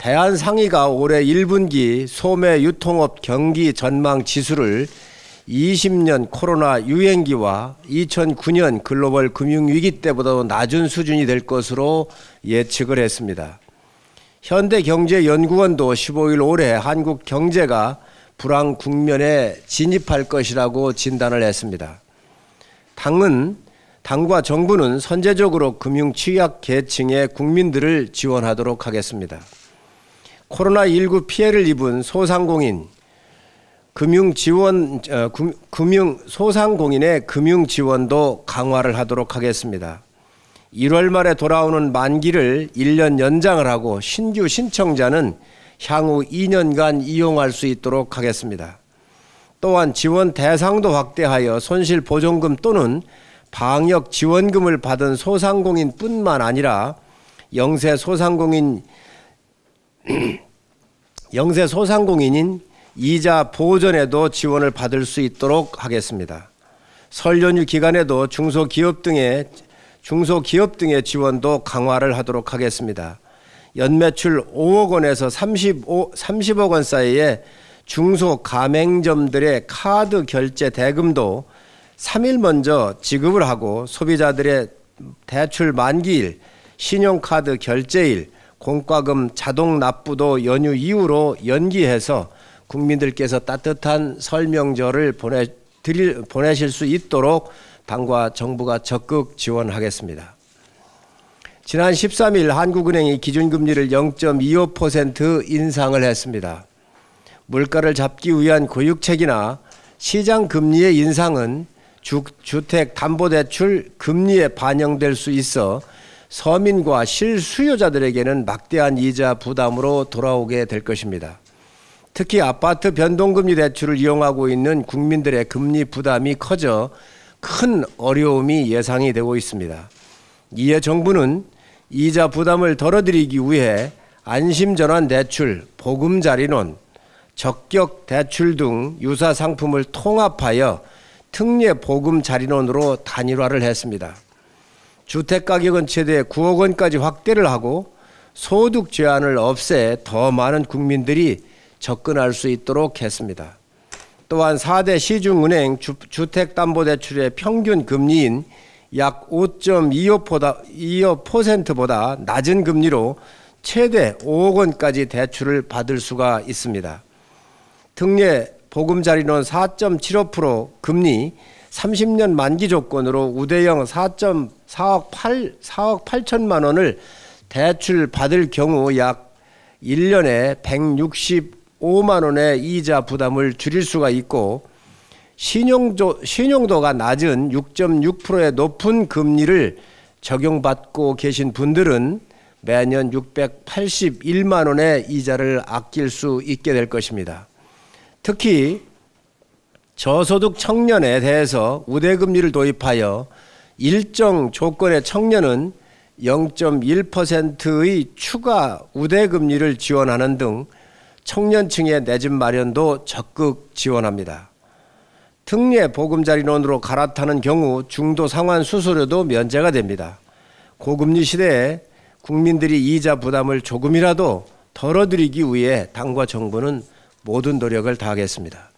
대한상의가 올해 1분기 소매 유통업 경기 전망 지수를 20년 코로나 유행기와 2009년 글로벌 금융위기 때보다도 낮은 수준이 될 것으로 예측을 했습니다. 현대경제연구원도 15일 올해 한국 경제가 불황 국면에 진입할 것이라고 진단을 했습니다. 당은 당과 정부는 선제적으로 금융 취약 계층의 국민들을 지원하도록 하겠습니다. 코로나19 피해를 입은 소상공인 금융 지원 어, 금, 금융 소상공인의 금융 지원도 강화를 하도록 하겠습니다. 1월 말에 돌아오는 만기를 1년 연장을 하고 신규 신청자는 향후 2년간 이용할 수 있도록 하겠습니다. 또한 지원 대상도 확대하여 손실 보증금 또는 방역 지원금을 받은 소상공인뿐만 아니라 영세 소상공인 영세 소상공인인 이자 보전에도 지원을 받을 수 있도록 하겠습니다. 설 연휴 기간에도 중소기업 등의 중소기업 등의 지원도 강화를 하도록 하겠습니다. 연매출 5억 원에서 35, 30억 원 사이에 중소 가맹점들의 카드 결제 대금도 3일 먼저 지급을 하고 소비자들의 대출 만기일, 신용카드 결제일, 공과금 자동 납부도 연휴 이후로 연기해서 국민들께서 따뜻한 설명절을 보내 드릴, 보내실 수 있도록 당과 정부가 적극 지원하겠습니다. 지난 13일 한국은행이 기준금리를 0.25% 인상을 했습니다. 물가를 잡기 위한 고육책이나 시장 금리의 인상은 주, 택담보대출 금리에 반영될 수 있어 서민과 실수요자들에게는 막대한 이자 부담으로 돌아오게 될 것입니다. 특히 아파트 변동금리 대출을 이용하고 있는 국민들의 금리 부담이 커져 큰 어려움이 예상이 되고 있습니다. 이에 정부는 이자 부담을 덜어드리기 위해 안심전환 대출, 보금자리론, 적격 대출 등 유사 상품을 통합하여 특례 보금자리론으로 단일화를 했습니다. 주택 가격은 최대 9억 원까지 확대를 하고 소득 제한을 없애 더 많은 국민들이 접근할 수 있도록 했습니다. 또한 4대 시중은행 주택담보대출의 평균 금리인 약 5.25%보다 낮은 금리로 최대 5억 원까지 대출을 받을 수가 있습니다. 특례 보금자리론 4.75% 금리 30년 만기 조건으로 우대형 4.4억 8 4억 8천만 원을 대출 받을 경우 약 1년에 165만 원의 이자 부담을 줄일 수가 있고 신용조, 신용도가 낮은 6.6%의 높은 금리를 적용받고 계신 분들은 매년 681만 원의 이자를 아낄 수 있게 될 것입니다. 특히 저소득 청년에 대해서 우대금리를 도입하여 일정 조건의 청년은 0.1%의 추가 우대금리를 지원하는 등 청년층의 내집 마련도 적극 지원합니다. 특례 보금자리론으로 갈아타는 경우 중도 상환 수수료도 면제가 됩니다. 고금리 시대에 국민들이 이자 부담을 조금이라도 덜어드리기 위해 당과 정부는 모든 노력을 다하겠습니다.